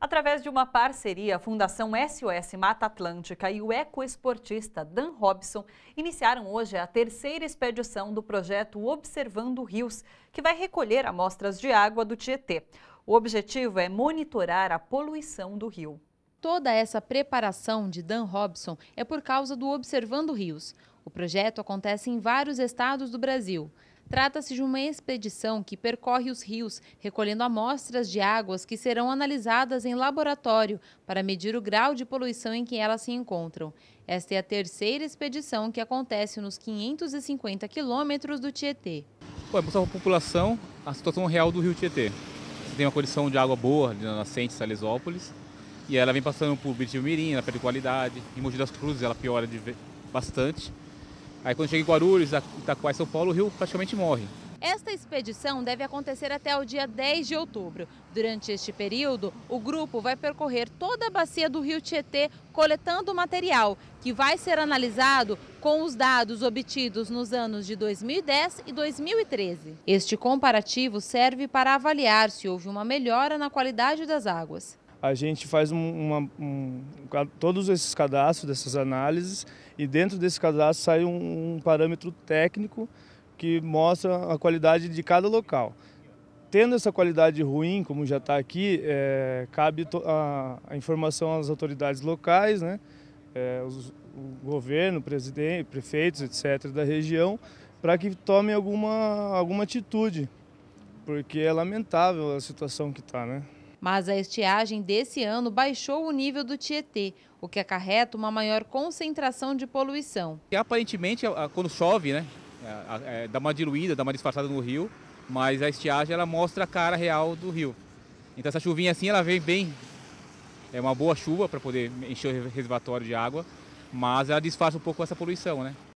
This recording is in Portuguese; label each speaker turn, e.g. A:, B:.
A: Através de uma parceria, a Fundação SOS Mata Atlântica e o ecoesportista Dan Robson iniciaram hoje a terceira expedição do projeto Observando Rios, que vai recolher amostras de água do Tietê. O objetivo é monitorar
B: a poluição do rio. Toda essa preparação de Dan Robson é por causa do Observando Rios. O projeto acontece em vários estados do Brasil. Trata-se de uma expedição que percorre os rios, recolhendo amostras de águas que serão analisadas em laboratório para medir o grau de poluição em que elas se encontram. Esta é a terceira expedição que acontece nos 550 quilômetros do Tietê.
C: Bom, é mostrar para a população a situação real do rio Tietê. Você tem uma condição de água boa na nascente Salisópolis e ela vem passando por Biritiba Mirim, ela perde qualidade, em Mogi das Cruzes ela piora bastante. Aí quando chega em Guarulhos, Itaquá e São Paulo, o rio praticamente morre.
B: Esta expedição deve acontecer até o dia 10 de outubro. Durante este período, o grupo vai percorrer toda a bacia do rio Tietê coletando material, que vai ser analisado com os dados obtidos nos anos de 2010 e 2013. Este comparativo serve para avaliar se houve uma melhora na qualidade das águas
D: a gente faz uma, um, todos esses cadastros, dessas análises, e dentro desse cadastro sai um, um, parâmetro técnico que mostra a qualidade de cada local. Tendo essa qualidade ruim, como já está aqui, é, cabe a, a, informação às autoridades locais, né, é, os, o governo, presidente, prefeitos, etc., da região, para que tomem alguma, alguma atitude, porque é lamentável a situação que está. Né?
B: Mas a estiagem desse ano baixou o nível do Tietê, o que acarreta uma maior concentração de poluição.
C: E aparentemente, quando chove, né, é, dá uma diluída, dá uma disfarçada no rio, mas a estiagem ela mostra a cara real do rio. Então essa chuvinha assim, ela vem bem, é uma boa chuva para poder encher o reservatório de água, mas ela disfarça um pouco essa poluição, né?